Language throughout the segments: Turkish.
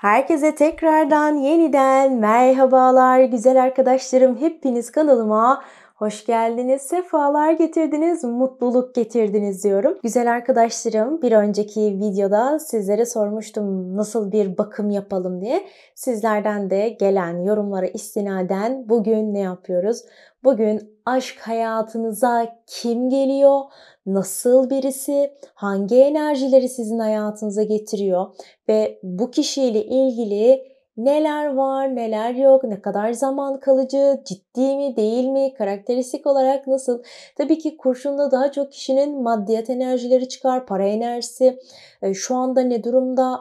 Herkese tekrardan yeniden merhabalar güzel arkadaşlarım. Hepiniz kanalıma Hoş geldiniz, sefalar getirdiniz, mutluluk getirdiniz diyorum. Güzel arkadaşlarım bir önceki videoda sizlere sormuştum nasıl bir bakım yapalım diye. Sizlerden de gelen yorumlara istinaden bugün ne yapıyoruz? Bugün aşk hayatınıza kim geliyor? nasıl birisi, hangi enerjileri sizin hayatınıza getiriyor ve bu kişiyle ilgili neler var, neler yok, ne kadar zaman kalıcı, ciddi mi, değil mi, karakteristik olarak nasıl? Tabii ki kurşunda daha çok kişinin maddiyat enerjileri çıkar, para enerjisi, e, şu anda ne durumda,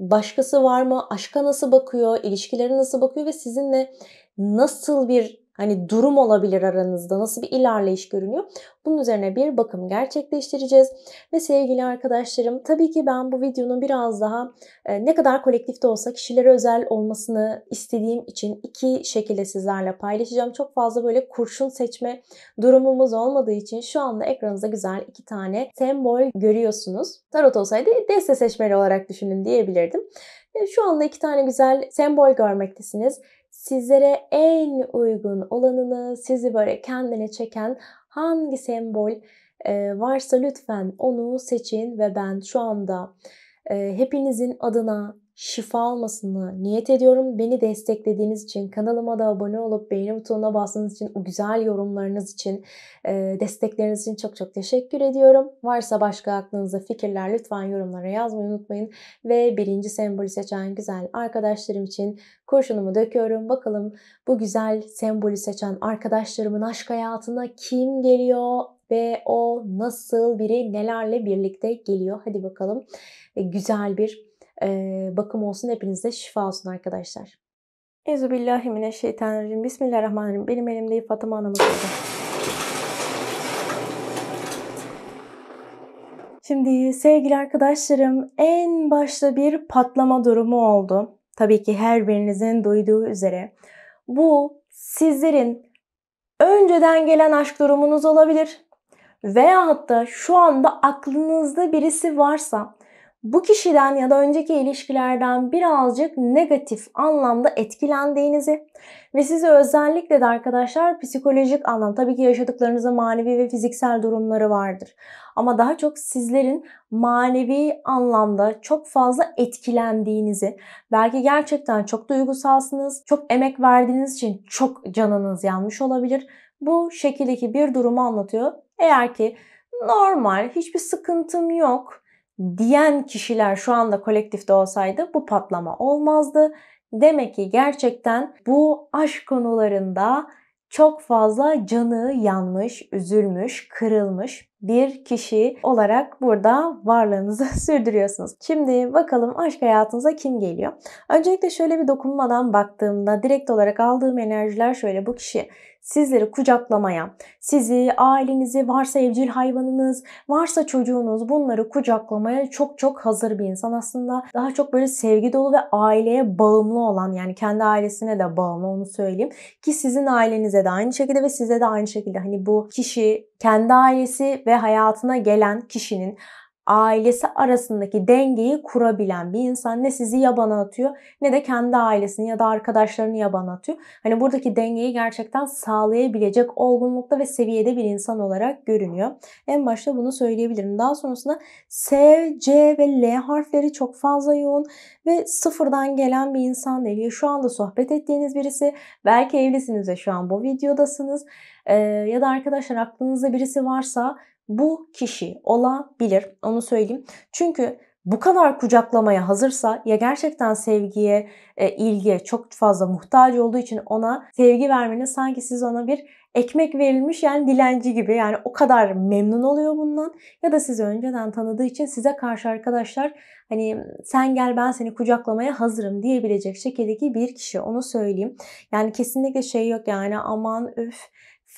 başkası var mı, aşka nasıl bakıyor, ilişkilere nasıl bakıyor ve sizinle nasıl bir hani durum olabilir aranızda nasıl bir ilerleyiş görünüyor. Bunun üzerine bir bakım gerçekleştireceğiz. Ve sevgili arkadaşlarım tabii ki ben bu videonun biraz daha e, ne kadar kolektifte olsa kişilere özel olmasını istediğim için iki şekilde sizlerle paylaşacağım. Çok fazla böyle kurşun seçme durumumuz olmadığı için şu anda ekranınızda güzel iki tane sembol görüyorsunuz. Tarot olsaydı deste seçmeli olarak düşünün diyebilirdim. E, şu anda iki tane güzel sembol görmektesiniz sizlere en uygun olanını, sizi böyle kendine çeken hangi sembol e, varsa lütfen onu seçin ve ben şu anda e, hepinizin adına şifa almasını niyet ediyorum. Beni desteklediğiniz için, kanalıma da abone olup beğeni butonuna bastığınız için, o güzel yorumlarınız için, destekleriniz için çok çok teşekkür ediyorum. Varsa başka aklınıza fikirler lütfen yorumlara yazmayı unutmayın. Ve birinci sembolü seçen güzel arkadaşlarım için kurşunumu döküyorum. Bakalım bu güzel sembolü seçen arkadaşlarımın aşk hayatına kim geliyor? ve o nasıl biri nelerle birlikte geliyor. Hadi bakalım güzel bir bakım olsun hepinize şifa olsun arkadaşlar. Ezubillahimineşşeytanirracim. Bismillahirrahmanirrahim. Benim elimde Fatıma anamız oldu. Şimdi sevgili arkadaşlarım en başta bir patlama durumu oldu. Tabii ki her birinizin duyduğu üzere. Bu sizlerin önceden gelen aşk durumunuz olabilir. Veya da şu anda aklınızda birisi varsa bu kişiden ya da önceki ilişkilerden birazcık negatif anlamda etkilendiğinizi ve size özellikle de arkadaşlar psikolojik anlam tabii ki yaşadıklarınızda manevi ve fiziksel durumları vardır. Ama daha çok sizlerin manevi anlamda çok fazla etkilendiğinizi, belki gerçekten çok duygusalsınız, çok emek verdiğiniz için çok canınız yanmış olabilir. Bu şekildeki bir durumu anlatıyor. Eğer ki normal, hiçbir sıkıntım yok diyen kişiler şu anda kolektifte olsaydı bu patlama olmazdı. Demek ki gerçekten bu aşk konularında çok fazla canı yanmış, üzülmüş, kırılmış bir kişi olarak burada varlığınızı sürdürüyorsunuz. Şimdi bakalım aşk hayatınıza kim geliyor? Öncelikle şöyle bir dokunmadan baktığımda direkt olarak aldığım enerjiler şöyle bu kişi sizleri kucaklamaya, sizi, ailenizi, varsa evcil hayvanınız, varsa çocuğunuz bunları kucaklamaya çok çok hazır bir insan aslında. Daha çok böyle sevgi dolu ve aileye bağımlı olan yani kendi ailesine de bağımlı onu söyleyeyim. Ki sizin ailenize de aynı şekilde ve size de aynı şekilde hani bu kişi kendi ailesi ve hayatına gelen kişinin ailesi arasındaki dengeyi kurabilen bir insan ne sizi yabana atıyor ne de kendi ailesini ya da arkadaşlarını yabana atıyor. Hani buradaki dengeyi gerçekten sağlayabilecek olgunlukta ve seviyede bir insan olarak görünüyor. En başta bunu söyleyebilirim. Daha sonrasında S, C ve L harfleri çok fazla yoğun ve sıfırdan gelen bir insan değil. Ya şu anda sohbet ettiğiniz birisi, belki evlisiniz ve şu an bu videodasınız ee, ya da arkadaşlar aklınızda birisi varsa bu kişi olabilir. Onu söyleyeyim. Çünkü bu kadar kucaklamaya hazırsa ya gerçekten sevgiye, e, ilgiye çok fazla muhtaç olduğu için ona sevgi vermenin sanki siz ona bir ekmek verilmiş yani dilenci gibi yani o kadar memnun oluyor bundan ya da sizi önceden tanıdığı için size karşı arkadaşlar hani sen gel ben seni kucaklamaya hazırım diyebilecek şekildeki bir kişi onu söyleyeyim. Yani kesinlikle şey yok yani aman öf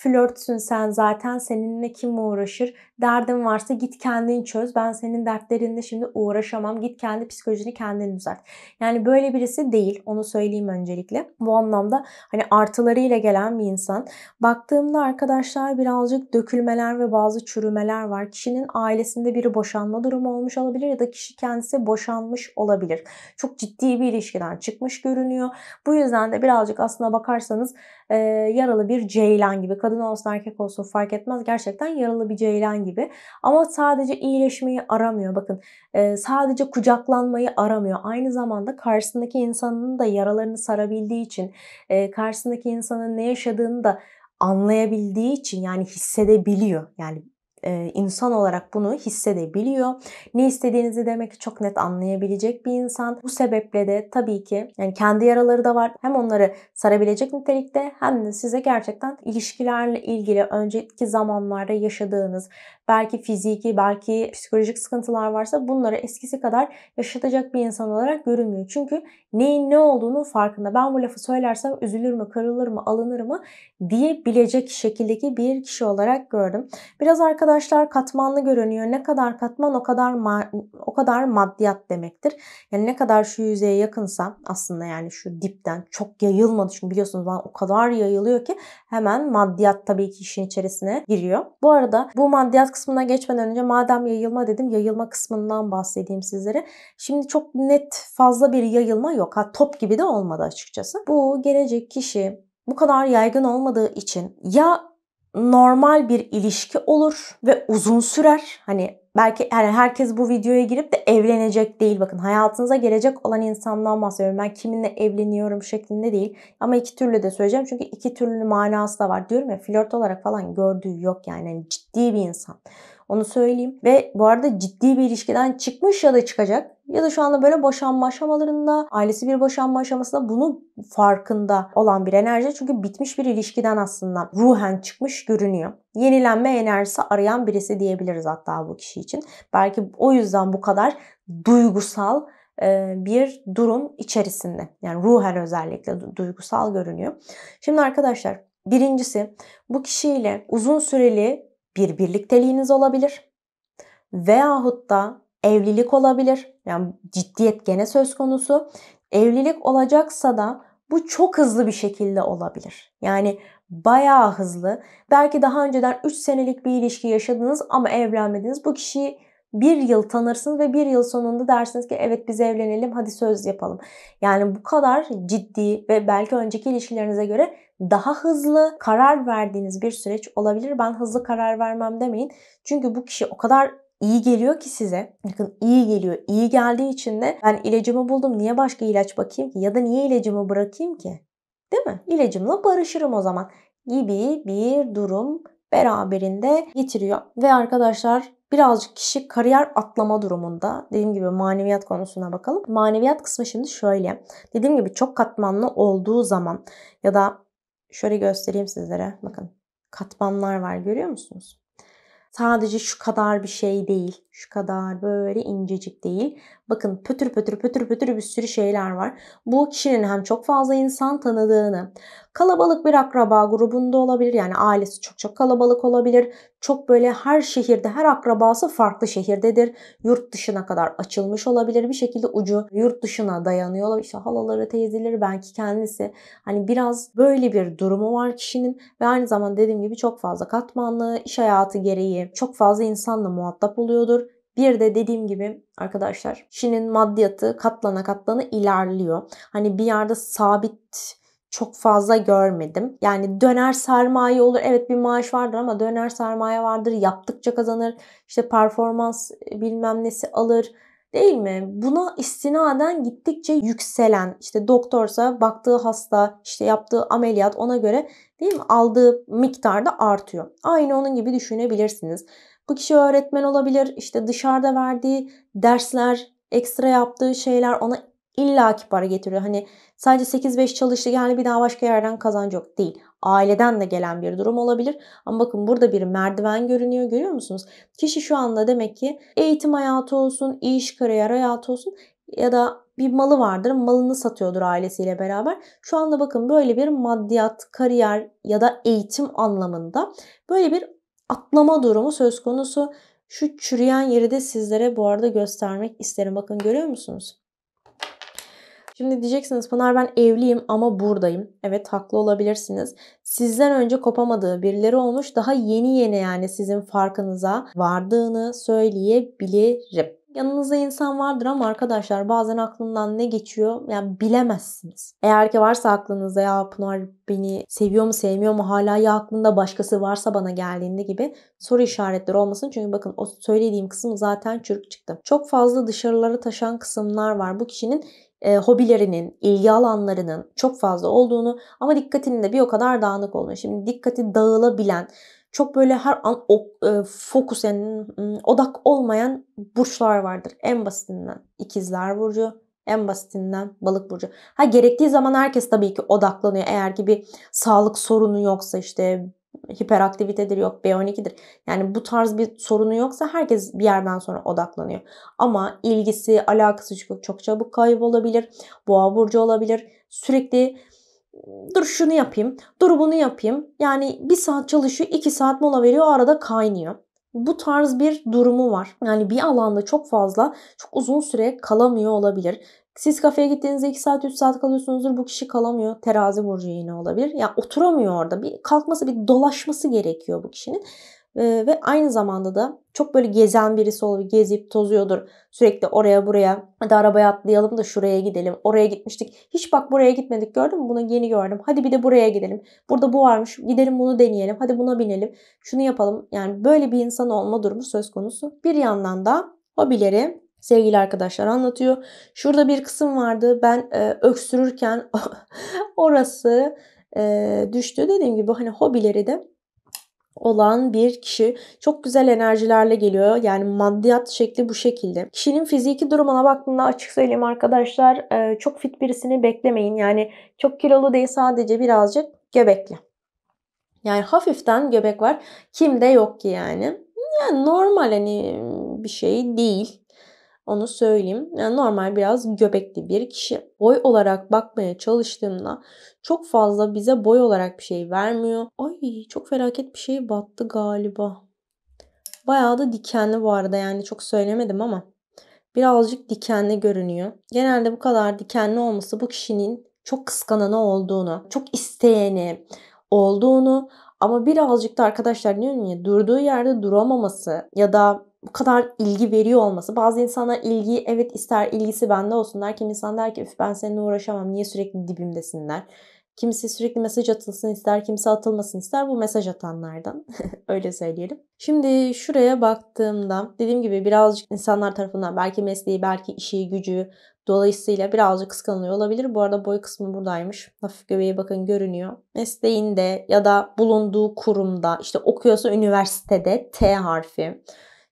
flörtsün sen zaten seninle kim uğraşır? Derdin varsa git kendin çöz. Ben senin dertlerinle şimdi uğraşamam. Git kendi psikolojini kendin düzelt. Yani böyle birisi değil. Onu söyleyeyim öncelikle. Bu anlamda hani artılarıyla gelen bir insan. Baktığımda arkadaşlar birazcık dökülmeler ve bazı çürümeler var. Kişinin ailesinde biri boşanma durumu olmuş olabilir ya da kişi kendisi boşanmış olabilir. Çok ciddi bir ilişkiden çıkmış görünüyor. Bu yüzden de birazcık aslına bakarsanız e, yaralı bir ceylan gibi. Kadın olsun erkek olsun fark etmez. Gerçekten yaralı bir ceylan gibi. Ama sadece iyileşmeyi aramıyor. Bakın e, sadece kucaklanmayı aramıyor. Aynı zamanda karşısındaki insanın da yaralarını sarabildiği için, e, karşısındaki insanın ne yaşadığını da anlayabildiği için yani hissedebiliyor. Yani e, insan olarak bunu hissedebiliyor. Ne istediğinizi demek çok net anlayabilecek bir insan. Bu sebeple de tabii ki yani kendi yaraları da var. Hem onları sarabilecek nitelikte hem de size gerçekten ilişkilerle ilgili önceki zamanlarda yaşadığınız belki fiziki, belki psikolojik sıkıntılar varsa bunları eskisi kadar yaşatacak bir insan olarak görünmüyor. Çünkü neyin ne olduğunu farkında. Ben bu lafı söylersem üzülür mü, kırılır mı, alınır mı diyebilecek şekildeki bir kişi olarak gördüm. Biraz arkadaşlar katmanlı görünüyor. Ne kadar katman o kadar o kadar maddiyat demektir. Yani ne kadar şu yüzeye yakınsa aslında yani şu dipten çok yayılmadı. Çünkü biliyorsunuz bana o kadar yayılıyor ki hemen maddiyat tabii ki işin içerisine giriyor. Bu arada bu maddiyat kısmına geçmeden önce madem yayılma dedim yayılma kısmından bahsedeyim sizlere. Şimdi çok net fazla bir yayılma yok. Ha top gibi de olmadı açıkçası. Bu gelecek kişi bu kadar yaygın olmadığı için ya normal bir ilişki olur ve uzun sürer. Hani Belki yani herkes bu videoya girip de evlenecek değil. Bakın hayatınıza gelecek olan insandan bahsediyorum. Ben kiminle evleniyorum şeklinde değil. Ama iki türlü de söyleyeceğim. Çünkü iki türlü manası da var. Diyorum ya flört olarak falan gördüğü yok yani. yani ciddi bir insan. Onu söyleyeyim. Ve bu arada ciddi bir ilişkiden çıkmış ya da çıkacak ya da şu anda böyle boşanma aşamalarında, ailesi bir boşanma aşamasında bunu farkında olan bir enerji. Çünkü bitmiş bir ilişkiden aslında ruhen çıkmış görünüyor. Yenilenme enerjisi arayan birisi diyebiliriz hatta bu kişi için. Belki o yüzden bu kadar duygusal e, bir durum içerisinde. Yani ruhen özellikle duygusal görünüyor. Şimdi arkadaşlar Birincisi bu kişiyle uzun süreli bir birlikteliğiniz olabilir veyahut da evlilik olabilir. Yani ciddiyet gene söz konusu. Evlilik olacaksa da bu çok hızlı bir şekilde olabilir. Yani bayağı hızlı. Belki daha önceden 3 senelik bir ilişki yaşadınız ama evlenmediniz. Bu kişiyi bir yıl tanırsınız ve bir yıl sonunda dersiniz ki evet biz evlenelim hadi söz yapalım. Yani bu kadar ciddi ve belki önceki ilişkilerinize göre daha hızlı karar verdiğiniz bir süreç olabilir. Ben hızlı karar vermem demeyin. Çünkü bu kişi o kadar iyi geliyor ki size. Bakın iyi geliyor. İyi geldiği için de ben ilacımı buldum. Niye başka ilaç bakayım ki? Ya da niye ilacımı bırakayım ki? Değil mi? İlacımla barışırım o zaman gibi bir durum beraberinde getiriyor. Ve arkadaşlar birazcık kişi kariyer atlama durumunda. Dediğim gibi maneviyat konusuna bakalım. Maneviyat kısmı şimdi şöyle. Dediğim gibi çok katmanlı olduğu zaman ya da Şöyle göstereyim sizlere. Bakın katmanlar var görüyor musunuz? Sadece şu kadar bir şey değil. Şu kadar böyle incecik değil. Bakın pötür pötür pötür pötür bir sürü şeyler var. Bu kişinin hem çok fazla insan tanıdığını, kalabalık bir akraba grubunda olabilir. Yani ailesi çok çok kalabalık olabilir. Çok böyle her şehirde, her akrabası farklı şehirdedir. Yurt dışına kadar açılmış olabilir. Bir şekilde ucu yurt dışına dayanıyor. İşte halaları, teyzeleri, belki kendisi. Hani biraz böyle bir durumu var kişinin ve aynı zaman dediğim gibi çok fazla katmanlı, iş hayatı gereği çok fazla insanla muhatap oluyordur bir de dediğim gibi arkadaşlar Çin'in maddiyatı katlana katlana ilerliyor. Hani bir yerde sabit çok fazla görmedim. Yani döner sermaye olur. Evet bir maaş vardır ama döner sermaye vardır. Yaptıkça kazanır. İşte performans e, bilmem nesi alır. Değil mi? Buna istinaden gittikçe yükselen işte doktorsa baktığı hasta işte yaptığı ameliyat ona göre değil mi aldığı miktarda artıyor. Aynı onun gibi düşünebilirsiniz. Bu kişi öğretmen olabilir. İşte dışarıda verdiği dersler, ekstra yaptığı şeyler ona illaki para getiriyor. Hani sadece 8-5 çalıştı yani bir daha başka yerden kazanç yok değil. Aileden de gelen bir durum olabilir. Ama bakın burada bir merdiven görünüyor görüyor musunuz? Kişi şu anda demek ki eğitim hayatı olsun, iş, kariyer hayatı olsun ya da bir malı vardır. Malını satıyordur ailesiyle beraber. Şu anda bakın böyle bir maddiyat, kariyer ya da eğitim anlamında böyle bir atlama durumu söz konusu. Şu çürüyen yeri de sizlere bu arada göstermek isterim. Bakın görüyor musunuz? Şimdi diyeceksiniz Pınar ben evliyim ama buradayım. Evet haklı olabilirsiniz. Sizden önce kopamadığı birileri olmuş daha yeni yeni yani sizin farkınıza vardığını söyleyebilirim. Yanınızda insan vardır ama arkadaşlar bazen aklından ne geçiyor yani bilemezsiniz. Eğer ki varsa aklınızda ya Pınar beni seviyor mu sevmiyor mu hala ya aklında başkası varsa bana geldiğinde gibi soru işaretleri olmasın. Çünkü bakın o söylediğim kısım zaten çürük çıktı. Çok fazla dışarılara taşan kısımlar var. Bu kişinin e, hobilerinin, ilgi alanlarının çok fazla olduğunu ama dikkatinin de bir o kadar dağınık olduğunu. Şimdi dikkati dağılabilen, çok böyle her an o, e, fokus yani odak olmayan burçlar vardır. En basitinden ikizler burcu, en basitinden balık burcu. Ha gerektiği zaman herkes tabii ki odaklanıyor. Eğer ki bir sağlık sorunu yoksa işte hiperaktivitedir yok B12'dir. Yani bu tarz bir sorunu yoksa herkes bir yerden sonra odaklanıyor. Ama ilgisi, alakası çok, çok çabuk kaybolabilir. Boğa burcu olabilir. Sürekli dur şunu yapayım, dur bunu yapayım. Yani bir saat çalışıyor, iki saat mola veriyor, arada kaynıyor. Bu tarz bir durumu var. Yani bir alanda çok fazla, çok uzun süre kalamıyor olabilir. Siz kafeye gittiğinizde 2 saat 3 saat kalıyorsunuzdur. Bu kişi kalamıyor. Terazi burcu yine olabilir. Ya yani oturamıyor orada. Bir kalkması bir dolaşması gerekiyor bu kişinin. Ee, ve aynı zamanda da çok böyle gezen birisi olur. Gezip tozuyordur. Sürekli oraya buraya. Hadi arabaya atlayalım da şuraya gidelim. Oraya gitmiştik. Hiç bak buraya gitmedik gördün mü? Bunu yeni gördüm. Hadi bir de buraya gidelim. Burada bu varmış. Gidelim bunu deneyelim. Hadi buna binelim. Şunu yapalım. Yani böyle bir insan olma durumu söz konusu. Bir yandan da hobileri sevgili arkadaşlar anlatıyor. Şurada bir kısım vardı. Ben e, öksürürken orası e, düştü. Dediğim gibi hani hobileri de olan bir kişi çok güzel enerjilerle geliyor. Yani maddiyat şekli bu şekilde. Kişinin fiziki durumuna baktığında açık söyleyeyim arkadaşlar e, çok fit birisini beklemeyin. Yani çok kilolu değil sadece birazcık göbekli. Yani hafiften göbek var. Kimde yok ki yani. Yani normal hani bir şey değil. Onu söyleyeyim. Yani normal biraz göbekli bir kişi. Boy olarak bakmaya çalıştığımda çok fazla bize boy olarak bir şey vermiyor. Ay çok felaket bir şey battı galiba. Bayağı da dikenli bu arada yani çok söylemedim ama birazcık dikenli görünüyor. Genelde bu kadar dikenli olması bu kişinin çok kıskananı olduğunu, çok isteyeni olduğunu ama birazcık da arkadaşlar diyorum ya durduğu yerde duramaması ya da bu kadar ilgi veriyor olması. Bazı insanlar ilgi evet ister ilgisi bende olsun der. Kimi insan der ki Üf, ben seninle uğraşamam niye sürekli dibimdesinler. Kimisi sürekli mesaj atılsın ister, kimisi atılmasın ister. Bu mesaj atanlardan. Öyle söyleyelim. Şimdi şuraya baktığımda dediğim gibi birazcık insanlar tarafından belki mesleği, belki işi, gücü dolayısıyla birazcık kıskanılıyor olabilir. Bu arada boy kısmı buradaymış. Hafif göbeği bakın görünüyor. Mesleğinde ya da bulunduğu kurumda işte okuyorsa üniversitede T harfi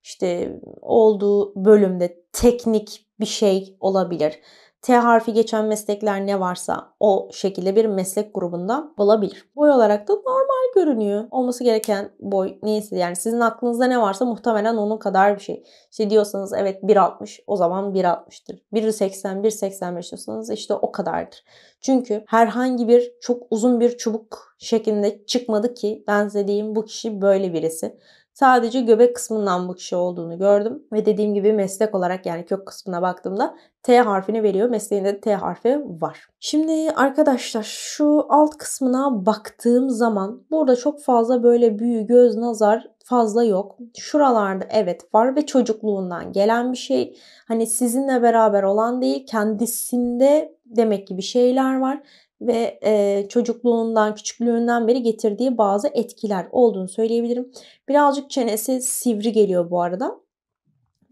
işte olduğu bölümde teknik bir şey olabilir. T harfi geçen meslekler ne varsa o şekilde bir meslek grubunda bulabilir. Boy olarak da normal görünüyor. Olması gereken boy neyse yani sizin aklınızda ne varsa muhtemelen onun kadar bir şey. İşte diyorsanız evet 1.60 o zaman 1.60'tır. 1.80 1.85 diyorsanız işte o kadardır. Çünkü herhangi bir çok uzun bir çubuk şeklinde çıkmadı ki ben size bu kişi böyle birisi. Sadece göbek kısmından bu kişi olduğunu gördüm. Ve dediğim gibi meslek olarak yani kök kısmına baktığımda T harfini veriyor. Mesleğinde T harfi var. Şimdi arkadaşlar şu alt kısmına baktığım zaman burada çok fazla böyle büyü, göz, nazar fazla yok. Şuralarda evet var ve çocukluğundan gelen bir şey. Hani sizinle beraber olan değil kendisinde demek ki bir şeyler var ve e, çocukluğundan, küçüklüğünden beri getirdiği bazı etkiler olduğunu söyleyebilirim. Birazcık çenesi sivri geliyor bu arada.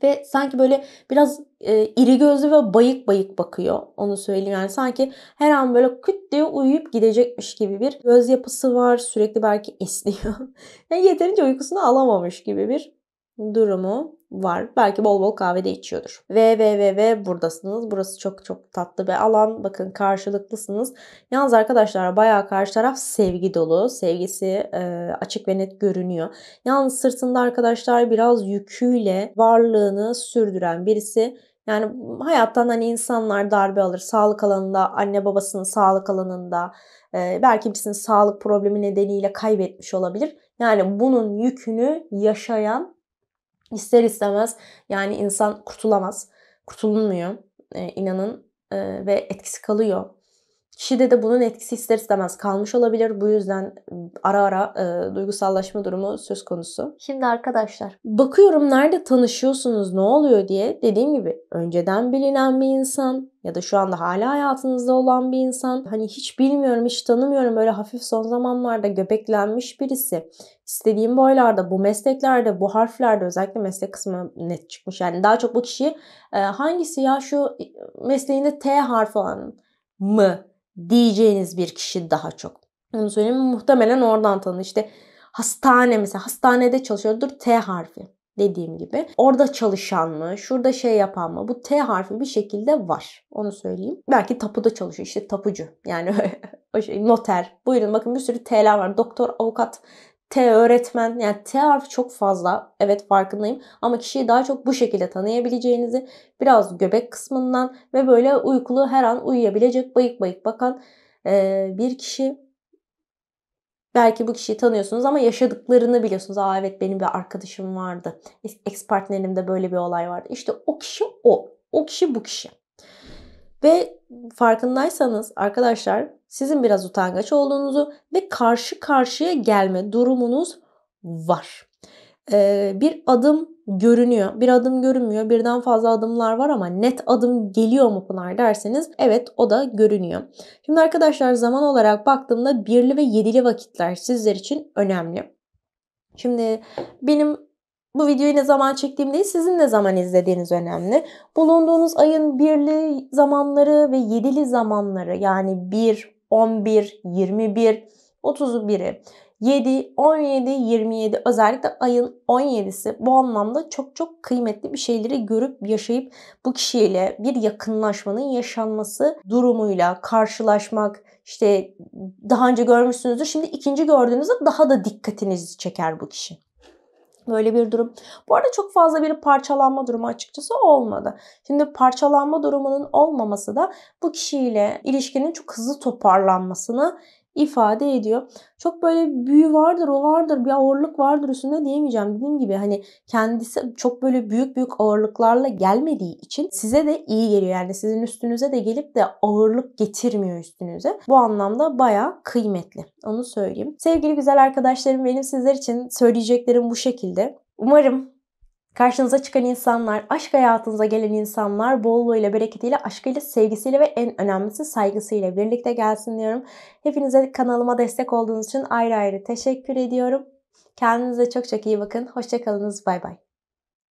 Ve sanki böyle biraz e, iri gözlü ve bayık bayık bakıyor. Onu söyleyeyim yani sanki her an böyle küt diye uyuyup gidecekmiş gibi bir göz yapısı var. Sürekli belki esniyor. yani yeterince uykusunu alamamış gibi bir durumu var. Belki bol bol kahve de içiyordur. Ve ve ve ve buradasınız. Burası çok çok tatlı bir alan. Bakın karşılıklısınız. Yalnız arkadaşlar bayağı karşı taraf sevgi dolu. Sevgisi e, açık ve net görünüyor. Yalnız sırtında arkadaşlar biraz yüküyle varlığını sürdüren birisi yani hayattan hani insanlar darbe alır. Sağlık alanında, anne babasının sağlık alanında, e, belki birisinin sağlık problemi nedeniyle kaybetmiş olabilir. Yani bunun yükünü yaşayan ister istemez yani insan kurtulamaz. Kurtulunmuyor. E, inanın e, ve etkisi kalıyor. Kişide de bunun etkisi ister istemez kalmış olabilir. Bu yüzden ıı, ara ara e, duygusallaşma durumu söz konusu. Şimdi arkadaşlar bakıyorum nerede tanışıyorsunuz ne oluyor diye dediğim gibi önceden bilinen bir insan ya da şu anda hala hayatınızda olan bir insan hani hiç bilmiyorum hiç tanımıyorum böyle hafif son zamanlarda göbeklenmiş birisi İstediğim boylarda bu mesleklerde bu harflerde özellikle meslek kısmı net çıkmış yani daha çok bu kişi e, hangisi ya şu mesleğinde T harfi olan mı diyeceğiniz bir kişi daha çok. Onu söyleyeyim muhtemelen oradan tanı. İşte hastane mesela hastanede çalışıyordur T harfi dediğim gibi. Orada çalışan mı, şurada şey yapan mı? Bu T harfi bir şekilde var. Onu söyleyeyim. Belki tapuda çalışıyor. işte tapucu. Yani o şey noter. Buyurun bakın bir sürü T'ler var. Doktor, avukat T öğretmen yani T harfi çok fazla evet farkındayım ama kişiyi daha çok bu şekilde tanıyabileceğinizi biraz göbek kısmından ve böyle uykulu her an uyuyabilecek bayık bayık bakan e, bir kişi Belki bu kişiyi tanıyorsunuz ama yaşadıklarını biliyorsunuz. Aa evet benim bir arkadaşım vardı. Ex partnerimde böyle bir olay vardı. İşte o kişi o. O kişi bu kişi. Ve farkındaysanız arkadaşlar sizin biraz utangaç olduğunuzu ve karşı karşıya gelme durumunuz var. Ee, bir adım görünüyor, bir adım görünmüyor, birden fazla adımlar var ama net adım geliyor mu Pınar derseniz evet o da görünüyor. Şimdi arkadaşlar zaman olarak baktığımda birli ve yedili vakitler sizler için önemli. Şimdi benim bu videoyu ne zaman çektiğim değil, sizin ne zaman izlediğiniz önemli. Bulunduğunuz ayın birli zamanları ve yedili zamanları yani 1, 11, 21, 31'i 7, 17, 27 özellikle ayın 17'si bu anlamda çok çok kıymetli bir şeyleri görüp yaşayıp bu kişiyle bir yakınlaşmanın yaşanması durumuyla karşılaşmak işte daha önce görmüşsünüzdür şimdi ikinci gördüğünüzde daha da dikkatinizi çeker bu kişi. Böyle bir durum. Bu arada çok fazla bir parçalanma durumu açıkçası olmadı. Şimdi parçalanma durumunun olmaması da bu kişiyle ilişkinin çok hızlı toparlanmasını ifade ediyor. Çok böyle büyü vardır, o vardır, bir ağırlık vardır üstünde diyemeyeceğim. Dediğim gibi hani kendisi çok böyle büyük büyük ağırlıklarla gelmediği için size de iyi geliyor. Yani sizin üstünüze de gelip de ağırlık getirmiyor üstünüze. Bu anlamda baya kıymetli. Onu söyleyeyim. Sevgili güzel arkadaşlarım benim sizler için söyleyeceklerim bu şekilde. Umarım Karşınıza çıkan insanlar, aşk hayatınıza gelen insanlar bolluğuyla, bereketiyle, aşkıyla, sevgisiyle ve en önemlisi saygısıyla birlikte gelsin diyorum. Hepinize kanalıma destek olduğunuz için ayrı ayrı teşekkür ediyorum. Kendinize çok çok iyi bakın. Hoşçakalınız. Bay bay.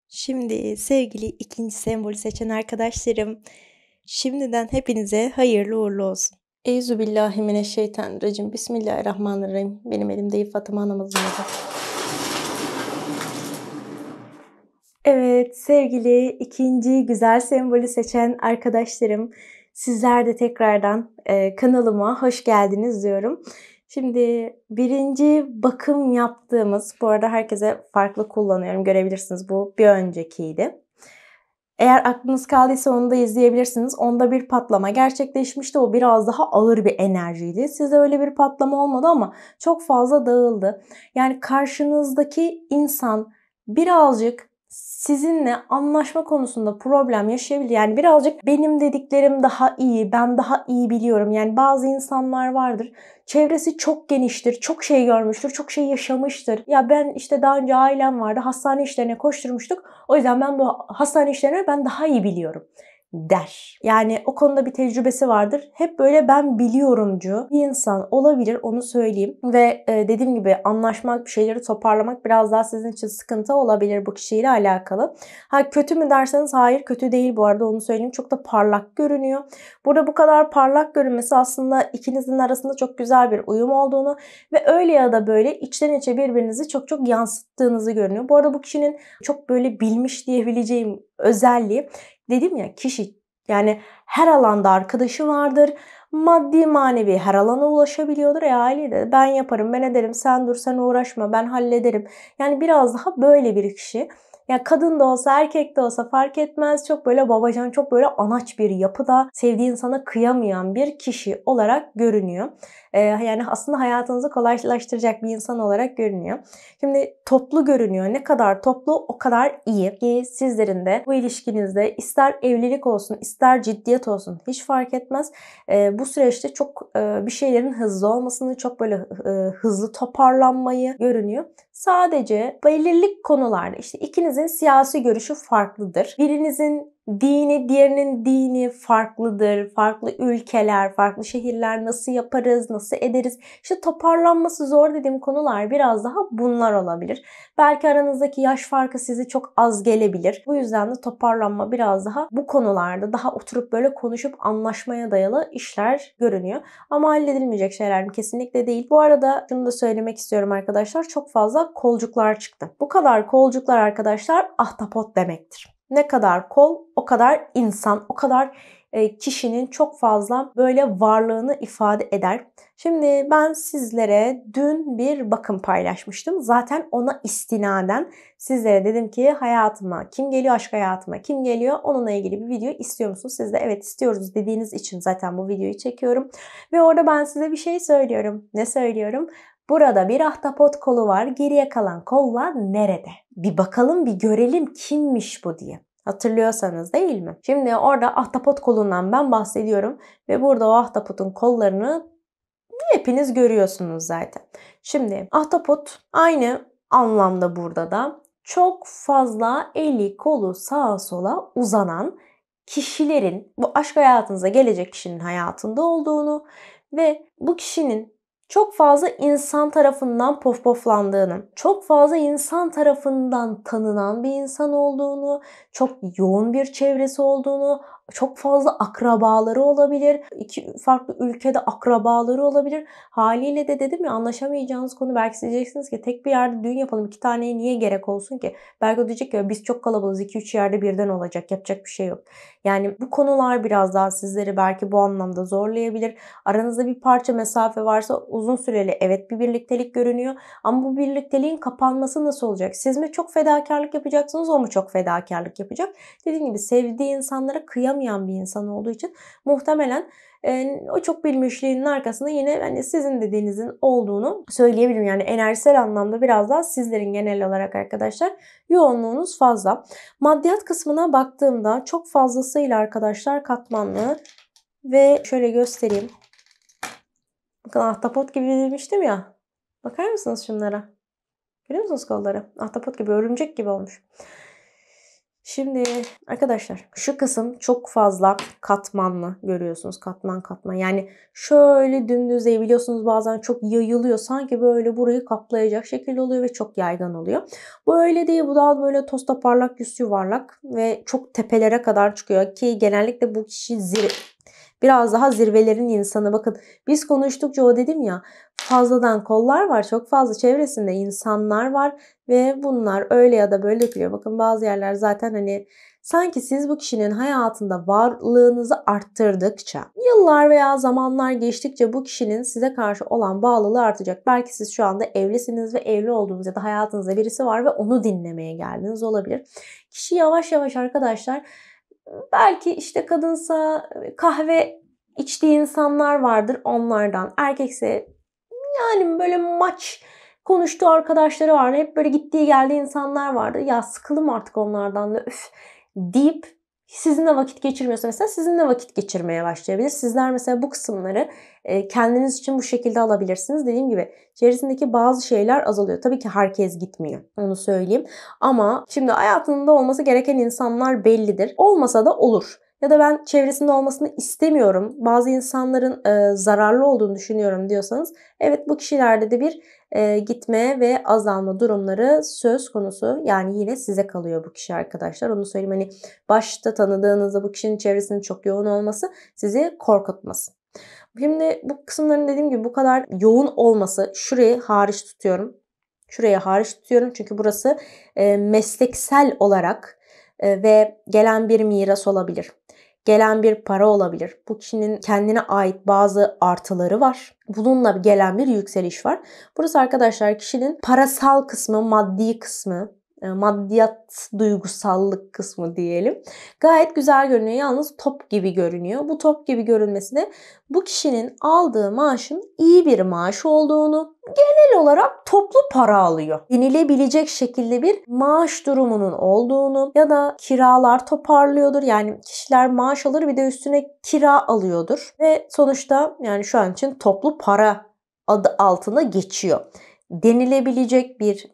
Şimdi sevgili ikinci sembolü seçen arkadaşlarım, şimdiden hepinize hayırlı uğurlu olsun. Eyzübillahimineşşeytanirracim. Bismillahirrahmanirrahim. Benim elimde Fatıma namazımda. Evet sevgili ikinci güzel sembolü seçen arkadaşlarım sizler de tekrardan e, kanalıma hoş geldiniz diyorum. Şimdi birinci bakım yaptığımız, bu arada herkese farklı kullanıyorum görebilirsiniz bu bir öncekiydi. Eğer aklınız kaldıysa onu da izleyebilirsiniz. Onda bir patlama gerçekleşmişti. O biraz daha ağır bir enerjiydi. Sizde öyle bir patlama olmadı ama çok fazla dağıldı. Yani karşınızdaki insan birazcık sizinle anlaşma konusunda problem yaşayabilir. Yani birazcık benim dediklerim daha iyi, ben daha iyi biliyorum. Yani bazı insanlar vardır. Çevresi çok geniştir, çok şey görmüştür, çok şey yaşamıştır. Ya ben işte daha önce ailem vardı, hastane işlerine koşturmuştuk. O yüzden ben bu hastane işlerini ben daha iyi biliyorum der. Yani o konuda bir tecrübesi vardır. Hep böyle ben biliyorumcu bir insan olabilir onu söyleyeyim. Ve e, dediğim gibi anlaşmak, bir şeyleri toparlamak biraz daha sizin için sıkıntı olabilir bu kişiyle alakalı. Ha kötü mü derseniz hayır kötü değil bu arada onu söyleyeyim. Çok da parlak görünüyor. Burada bu kadar parlak görünmesi aslında ikinizin arasında çok güzel bir uyum olduğunu ve öyle ya da böyle içten içe birbirinizi çok çok yansıttığınızı görünüyor. Bu arada bu kişinin çok böyle bilmiş diyebileceğim özelliği Dedim ya kişi yani her alanda arkadaşı vardır. Maddi manevi her alana ulaşabiliyordur. E de ben yaparım ben ederim sen dur sen uğraşma ben hallederim. Yani biraz daha böyle bir kişi. Ya kadın da olsa erkek de olsa fark etmez. Çok böyle babacan çok böyle anaç bir yapıda sevdiği insana kıyamayan bir kişi olarak görünüyor. Ee, yani aslında hayatınızı kolaylaştıracak bir insan olarak görünüyor. Şimdi toplu görünüyor. Ne kadar toplu o kadar iyi ki sizlerin de bu ilişkinizde ister evlilik olsun ister ciddiyet olsun hiç fark etmez. Ee, bu süreçte çok e, bir şeylerin hızlı olmasını çok böyle e, hızlı toparlanmayı görünüyor. Sadece belirlik konularda işte ikinizin siyasi görüşü farklıdır. Birinizin dini diğerinin dini farklıdır. Farklı ülkeler, farklı şehirler nasıl yaparız, nasıl ederiz? İşte toparlanması zor dediğim konular biraz daha bunlar olabilir. Belki aranızdaki yaş farkı sizi çok az gelebilir. Bu yüzden de toparlanma biraz daha bu konularda daha oturup böyle konuşup anlaşmaya dayalı işler görünüyor. Ama halledilmeyecek şeyler mi? Kesinlikle değil. Bu arada şunu da söylemek istiyorum arkadaşlar. Çok fazla kolcuklar çıktı. Bu kadar kolcuklar arkadaşlar ahtapot demektir. Ne kadar kol o kadar insan, o kadar e, kişinin çok fazla böyle varlığını ifade eder. Şimdi ben sizlere dün bir bakım paylaşmıştım. Zaten ona istinaden sizlere dedim ki hayatıma kim geliyor, aşk hayatıma kim geliyor onunla ilgili bir video istiyor musunuz? Siz de evet istiyoruz dediğiniz için zaten bu videoyu çekiyorum. Ve orada ben size bir şey söylüyorum. Ne söylüyorum? Burada bir ahtapot kolu var. Geriye kalan kollar nerede? Bir bakalım bir görelim kimmiş bu diye. Hatırlıyorsanız değil mi? Şimdi orada ahtapot kolundan ben bahsediyorum ve burada o ahtapotun kollarını hepiniz görüyorsunuz zaten. Şimdi ahtapot aynı anlamda burada da çok fazla eli kolu sağa sola uzanan kişilerin bu aşk hayatınıza gelecek kişinin hayatında olduğunu ve bu kişinin çok fazla insan tarafından pofpoflandığını, çok fazla insan tarafından tanınan bir insan olduğunu, çok yoğun bir çevresi olduğunu, çok fazla akrabaları olabilir. İki farklı ülkede akrabaları olabilir. Haliyle de dedim ya anlaşamayacağınız konu belki diyeceksiniz ki tek bir yerde düğün yapalım. iki taneye niye gerek olsun ki? Belki o diyecek ya biz çok kalabalığız. iki üç yerde birden olacak. Yapacak bir şey yok. Yani bu konular biraz daha sizleri belki bu anlamda zorlayabilir. Aranızda bir parça mesafe varsa uzun süreli evet bir birliktelik görünüyor. Ama bu birlikteliğin kapanması nasıl olacak? Siz mi çok fedakarlık yapacaksınız o mu çok fedakarlık yapacak? Dediğim gibi sevdiği insanlara kıyam yaşayamayan bir insan olduğu için muhtemelen e, o çok bilmişliğinin arkasında yine hani sizin dediğinizin olduğunu söyleyebilirim. Yani enerjisel anlamda biraz daha sizlerin genel olarak arkadaşlar yoğunluğunuz fazla. Maddiyat kısmına baktığımda çok fazlasıyla arkadaşlar katmanlı ve şöyle göstereyim. Bakın ahtapot gibi demiştim ya. Bakar mısınız şunlara? Görüyor musunuz kolları? Ahtapot gibi, örümcek gibi olmuş. Şimdi arkadaşlar şu kısım çok fazla katmanlı görüyorsunuz. Katman katman. Yani şöyle dümdüz biliyorsunuz bazen çok yayılıyor. Sanki böyle burayı kaplayacak şekilde oluyor ve çok yaygan oluyor. Bu öyle değil. Bu dal böyle tosta parlak yüz yuvarlak ve çok tepelere kadar çıkıyor. Ki genellikle bu kişi zirve Biraz daha zirvelerin insanı. Bakın biz konuştukça o dedim ya fazladan kollar var. Çok fazla çevresinde insanlar var ve bunlar öyle ya da böyle dökülüyor. Bakın bazı yerler zaten hani sanki siz bu kişinin hayatında varlığınızı arttırdıkça yıllar veya zamanlar geçtikçe bu kişinin size karşı olan bağlılığı artacak. Belki siz şu anda evlisiniz ve evli olduğunuz ya da hayatınızda birisi var ve onu dinlemeye geldiniz olabilir. Kişi yavaş yavaş arkadaşlar belki işte kadınsa e, kahve içtiği insanlar vardır onlardan. Erkekse yani böyle maç konuştuğu arkadaşları vardı. Hep böyle gittiği geldiği insanlar vardı. Ya sıkılım artık onlardan da öf deyip sizinle vakit geçirmiyorsa mesela sizinle vakit geçirmeye başlayabilir. Sizler mesela bu kısımları e, kendiniz için bu şekilde alabilirsiniz. Dediğim gibi içerisindeki bazı şeyler azalıyor. Tabii ki herkes gitmiyor. Onu söyleyeyim. Ama şimdi hayatında olması gereken insanlar bellidir. Olmasa da olur ya da ben çevresinde olmasını istemiyorum, bazı insanların e, zararlı olduğunu düşünüyorum diyorsanız evet bu kişilerde de bir e, gitme ve azalma durumları söz konusu. Yani yine size kalıyor bu kişi arkadaşlar. Onu söyleyeyim hani başta tanıdığınızda bu kişinin çevresinin çok yoğun olması sizi korkutmasın. Şimdi bu kısımların dediğim gibi bu kadar yoğun olması şurayı hariç tutuyorum. Şuraya hariç tutuyorum çünkü burası e, mesleksel olarak e, ve gelen bir miras olabilir gelen bir para olabilir. Bu kişinin kendine ait bazı artıları var. Bununla gelen bir yükseliş var. Burası arkadaşlar kişinin parasal kısmı, maddi kısmı, e, maddiyat duygusallık kısmı diyelim. Gayet güzel görünüyor. Yalnız top gibi görünüyor. Bu top gibi görünmesi de bu kişinin aldığı maaşın iyi bir maaş olduğunu, genel olarak toplu para alıyor. Denilebilecek şekilde bir maaş durumunun olduğunu ya da kiralar toparlıyordur. Yani kişiler maaş alır bir de üstüne kira alıyordur ve sonuçta yani şu an için toplu para adı altına geçiyor denilebilecek bir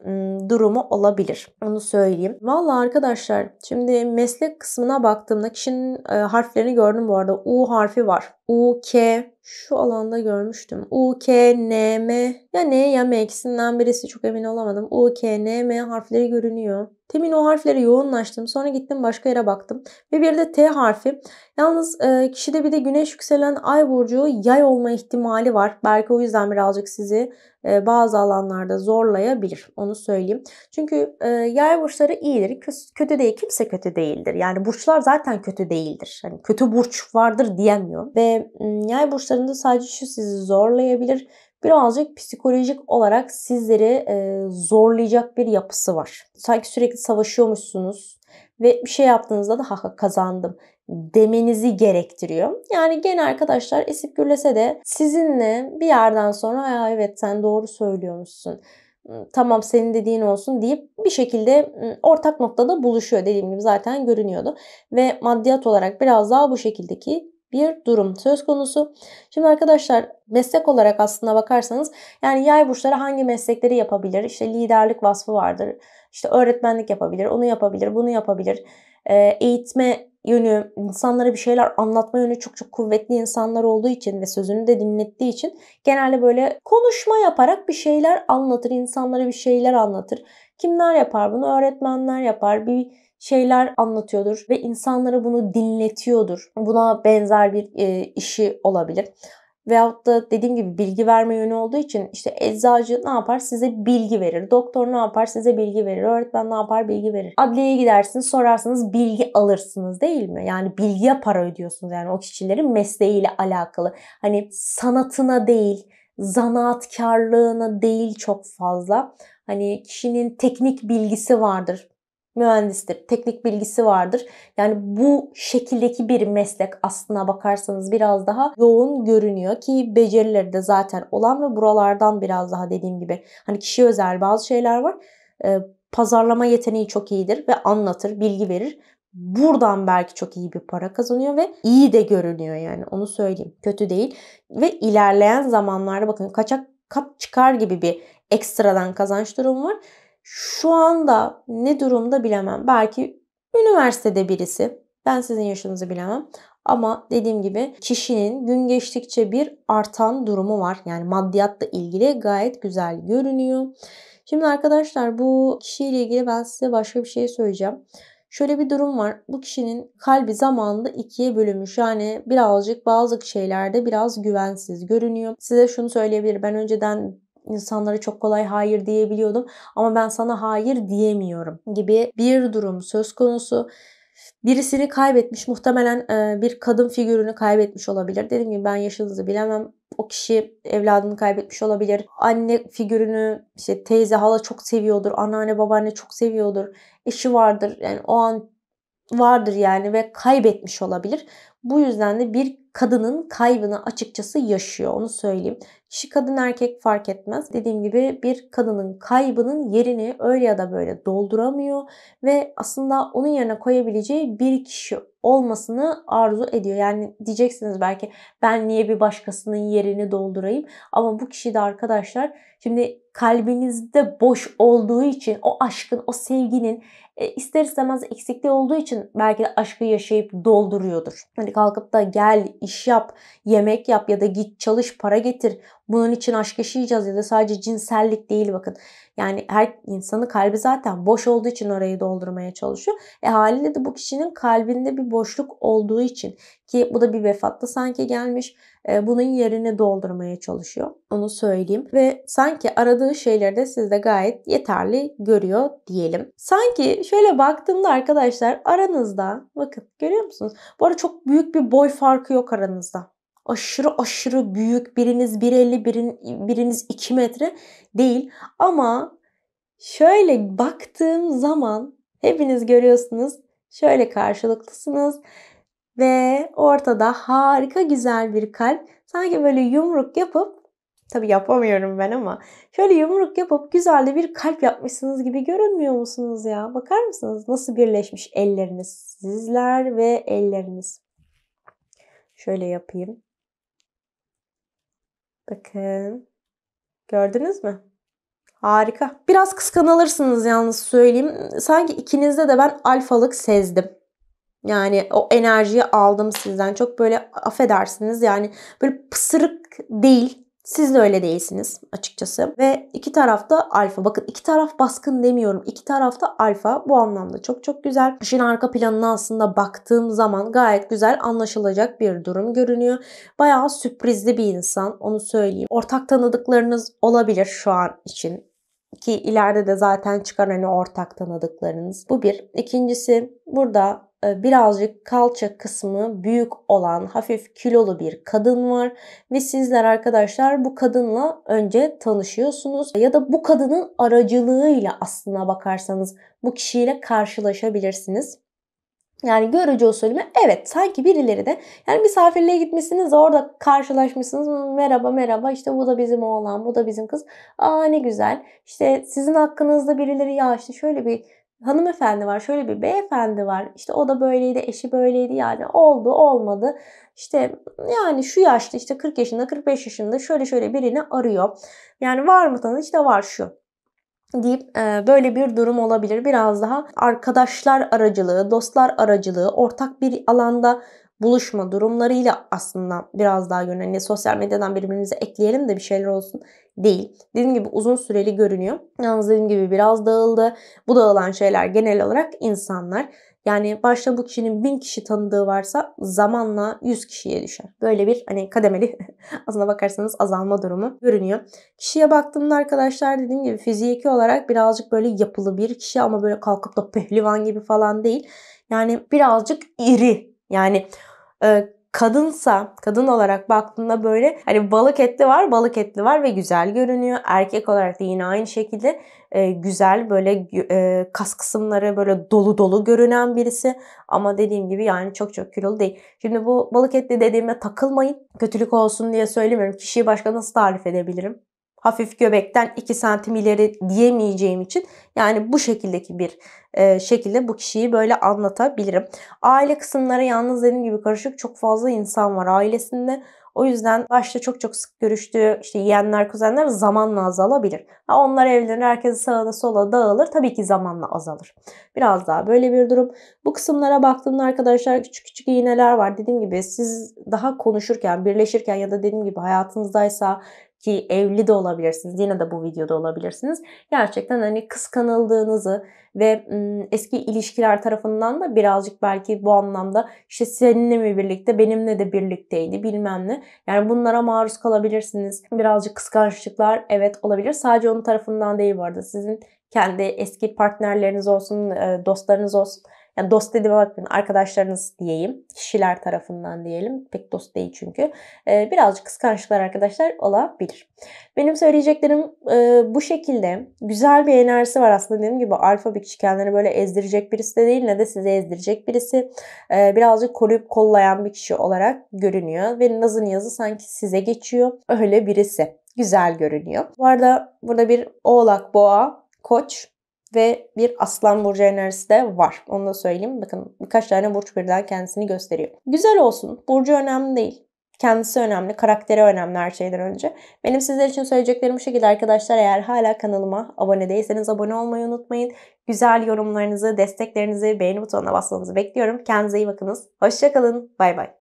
durumu olabilir. Onu söyleyeyim. Valla arkadaşlar şimdi meslek kısmına baktığımda kişinin harflerini gördüm bu arada. U harfi var. U, K, şu alanda görmüştüm. UKNM ya N ya M ikisinden birisi çok emin olamadım. U K N M harfleri görünüyor. Temin o harfleri yoğunlaştım. Sonra gittim başka yere baktım. Ve bir de T harfi. Yalnız e, kişide bir de güneş yükselen ay burcu yay olma ihtimali var. Belki o yüzden birazcık sizi e, bazı alanlarda zorlayabilir. Onu söyleyeyim. Çünkü e, yay burçları iyidir. Kötü değil. Kimse kötü değildir. Yani burçlar zaten kötü değildir. Yani kötü burç vardır diyemiyorum. Ve yay burçları kadarını sadece şu sizi zorlayabilir. Birazcık psikolojik olarak sizleri e, zorlayacak bir yapısı var. Sanki sürekli savaşıyormuşsunuz ve bir şey yaptığınızda da ha kazandım demenizi gerektiriyor. Yani gene arkadaşlar esip gürlese de sizinle bir yerden sonra ya evet sen doğru söylüyormuşsun tamam senin dediğin olsun deyip bir şekilde ortak noktada buluşuyor dediğim gibi zaten görünüyordu. Ve maddiyat olarak biraz daha bu şekildeki bir durum söz konusu. Şimdi arkadaşlar meslek olarak aslında bakarsanız yani yay burçları hangi meslekleri yapabilir? İşte liderlik vasfı vardır. İşte öğretmenlik yapabilir, onu yapabilir, bunu yapabilir. Ee, eğitme yönü, insanlara bir şeyler anlatma yönü çok çok kuvvetli insanlar olduğu için ve sözünü de dinlettiği için genelde böyle konuşma yaparak bir şeyler anlatır, insanlara bir şeyler anlatır. Kimler yapar bunu? Öğretmenler yapar. Bir şeyler anlatıyordur ve insanlara bunu dinletiyordur. Buna benzer bir e, işi olabilir. Veyahut da dediğim gibi bilgi verme yönü olduğu için işte eczacı ne yapar? Size bilgi verir. Doktor ne yapar? Size bilgi verir. Öğretmen ne yapar? Bilgi verir. Adliyeye gidersiniz sorarsanız bilgi alırsınız değil mi? Yani bilgiye para ödüyorsunuz. Yani o kişilerin mesleğiyle alakalı. Hani sanatına değil, zanaatkarlığına değil çok fazla. Hani kişinin teknik bilgisi vardır mühendistir, teknik bilgisi vardır. Yani bu şekildeki bir meslek aslına bakarsanız biraz daha yoğun görünüyor ki becerileri de zaten olan ve buralardan biraz daha dediğim gibi hani kişi özel bazı şeyler var. Ee, pazarlama yeteneği çok iyidir ve anlatır, bilgi verir. Buradan belki çok iyi bir para kazanıyor ve iyi de görünüyor yani onu söyleyeyim. Kötü değil ve ilerleyen zamanlarda bakın kaçak kat çıkar gibi bir ekstradan kazanç durumu var şu anda ne durumda bilemem. Belki üniversitede birisi. Ben sizin yaşınızı bilemem. Ama dediğim gibi kişinin gün geçtikçe bir artan durumu var. Yani maddiyatla ilgili gayet güzel görünüyor. Şimdi arkadaşlar bu kişiyle ilgili ben size başka bir şey söyleyeceğim. Şöyle bir durum var. Bu kişinin kalbi zamanında ikiye bölünmüş. Yani birazcık bazı şeylerde biraz güvensiz görünüyor. Size şunu söyleyebilirim. Ben önceden insanlara çok kolay hayır diyebiliyordum ama ben sana hayır diyemiyorum gibi bir durum söz konusu. Birisini kaybetmiş muhtemelen e, bir kadın figürünü kaybetmiş olabilir. Dediğim gibi ben yaşınızı bilemem. O kişi evladını kaybetmiş olabilir. Anne figürünü işte teyze hala çok seviyordur. Anneanne babaanne çok seviyordur. Eşi vardır. Yani o an vardır yani ve kaybetmiş olabilir. Bu yüzden de bir kadının kaybını açıkçası yaşıyor onu söyleyeyim. Kişi kadın erkek fark etmez. Dediğim gibi bir kadının kaybının yerini öyle ya da böyle dolduramıyor ve aslında onun yerine koyabileceği bir kişi olmasını arzu ediyor. Yani diyeceksiniz belki ben niye bir başkasının yerini doldurayım? Ama bu kişi de arkadaşlar şimdi kalbinizde boş olduğu için o aşkın, o sevginin e, ister istemez eksikliği olduğu için belki de aşkı yaşayıp dolduruyordur. Hani kalkıp da gel, iş yap, yemek yap ya da git çalış, para getir. Bunun için aşk yaşayacağız ya da sadece cinsellik değil bakın. Yani her insanın kalbi zaten boş olduğu için orayı doldurmaya çalışıyor. E haliyle de bu kişinin kalbinde bir boşluk olduğu için ki bu da bir vefatla sanki gelmiş. E, bunun yerini doldurmaya çalışıyor. Onu söyleyeyim. Ve sanki aradığı şeyleri de sizde gayet yeterli görüyor diyelim. Sanki şöyle baktığımda arkadaşlar aranızda bakın görüyor musunuz? Bu arada çok büyük bir boy farkı yok aranızda aşırı aşırı büyük biriniz 1.50 birin, biriniz 2 metre değil ama şöyle baktığım zaman hepiniz görüyorsunuz şöyle karşılıklısınız ve ortada harika güzel bir kalp. Sanki böyle yumruk yapıp Tabi yapamıyorum ben ama şöyle yumruk yapıp güzel de bir kalp yapmışsınız gibi görünmüyor musunuz ya? Bakar mısınız nasıl birleşmiş elleriniz sizler ve elleriniz. Şöyle yapayım. Bakın. Gördünüz mü? Harika. Biraz kıskanılırsınız yalnız söyleyeyim. Sanki ikinizde de ben alfalık sezdim. Yani o enerjiyi aldım sizden. Çok böyle affedersiniz yani böyle pısırık değil. Siz de öyle değilsiniz açıkçası. Ve iki tarafta alfa. Bakın iki taraf baskın demiyorum. İki tarafta alfa bu anlamda çok çok güzel. İşin arka planına aslında baktığım zaman gayet güzel anlaşılacak bir durum görünüyor. Bayağı sürprizli bir insan onu söyleyeyim. Ortak tanıdıklarınız olabilir şu an için ki ileride de zaten çıkar hani ortak tanıdıklarınız. Bu bir. İkincisi burada ee, birazcık kalça kısmı büyük olan hafif kilolu bir kadın var ve sizler arkadaşlar bu kadınla önce tanışıyorsunuz ya da bu kadının aracılığıyla aslına bakarsanız bu kişiyle karşılaşabilirsiniz. Yani görücü usulüme evet sanki birileri de yani misafirliğe gitmişsiniz orada karşılaşmışsınız merhaba merhaba işte bu da bizim oğlan bu da bizim kız aa ne güzel işte sizin hakkınızda birileri ya işte şöyle bir hanımefendi var, şöyle bir beyefendi var. İşte o da böyleydi, eşi böyleydi yani oldu, olmadı. İşte yani şu yaşta işte 40 yaşında, 45 yaşında şöyle şöyle birini arıyor. Yani var mı tanıdık? İşte var şu deyip e, böyle bir durum olabilir. Biraz daha arkadaşlar aracılığı, dostlar aracılığı, ortak bir alanda buluşma durumlarıyla aslında biraz daha görünüyor. Hani sosyal medyadan birbirimize ekleyelim de bir şeyler olsun değil. Dediğim gibi uzun süreli görünüyor. Yalnız dediğim gibi biraz dağıldı. Bu dağılan şeyler genel olarak insanlar. Yani başta bu kişinin bin kişi tanıdığı varsa zamanla 100 kişiye düşer. Böyle bir hani kademeli aslına bakarsanız azalma durumu görünüyor. Kişiye baktığımda arkadaşlar dediğim gibi fiziki olarak birazcık böyle yapılı bir kişi ama böyle kalkıp da pehlivan gibi falan değil. Yani birazcık iri. Yani e, kadınsa, kadın olarak baktığında böyle hani balık etli var, balık etli var ve güzel görünüyor. Erkek olarak da yine aynı şekilde e, güzel böyle e, kas kısımları böyle dolu dolu görünen birisi. Ama dediğim gibi yani çok çok kilolu değil. Şimdi bu balık etli dediğime takılmayın. Kötülük olsun diye söylemiyorum. Kişiyi başka nasıl tarif edebilirim? hafif göbekten 2 santim ileri diyemeyeceğim için yani bu şekildeki bir e, şekilde bu kişiyi böyle anlatabilirim. Aile kısımları yalnız dediğim gibi karışık çok fazla insan var ailesinde. O yüzden başta çok çok sık görüştüğü işte yeğenler, kuzenler zamanla azalabilir. Ha, onlar evlenir, herkes sağda sola dağılır. Tabii ki zamanla azalır. Biraz daha böyle bir durum. Bu kısımlara baktığımda arkadaşlar küçük küçük iğneler var. Dediğim gibi siz daha konuşurken, birleşirken ya da dediğim gibi hayatınızdaysa ki evli de olabilirsiniz. Yine de bu videoda olabilirsiniz. Gerçekten hani kıskanıldığınızı ve eski ilişkiler tarafından da birazcık belki bu anlamda işte seninle mi birlikte benimle de birlikteydi bilmem ne. Yani bunlara maruz kalabilirsiniz. Birazcık kıskançlıklar evet olabilir. Sadece onun tarafından değil bu arada. Sizin kendi eski partnerleriniz olsun, dostlarınız olsun yani dost dediğime bakmayın arkadaşlarınız diyeyim. Kişiler tarafından diyelim. Pek dost değil çünkü. E, birazcık kıskançlıklar arkadaşlar olabilir. Benim söyleyeceklerim e, bu şekilde. Güzel bir enerjisi var aslında dediğim gibi. Alfabik çikenleri böyle ezdirecek birisi de değil ne de sizi ezdirecek birisi. E, birazcık koruyup kollayan bir kişi olarak görünüyor. Ve Naz'ın yazı sanki size geçiyor. Öyle birisi. Güzel görünüyor. Bu arada burada bir oğlak boğa koç ve bir aslan burcu enerjisi de var. Onu da söyleyeyim. Bakın birkaç tane burç birden kendisini gösteriyor. Güzel olsun. Burcu önemli değil. Kendisi önemli, karakteri önemli her şeyden önce. Benim sizler için söyleyeceklerim bu şekilde arkadaşlar. Eğer hala kanalıma abone değilseniz abone olmayı unutmayın. Güzel yorumlarınızı, desteklerinizi, beğeni butonuna basmanızı bekliyorum. Kendinize iyi bakınız. Hoşçakalın. Bay bay.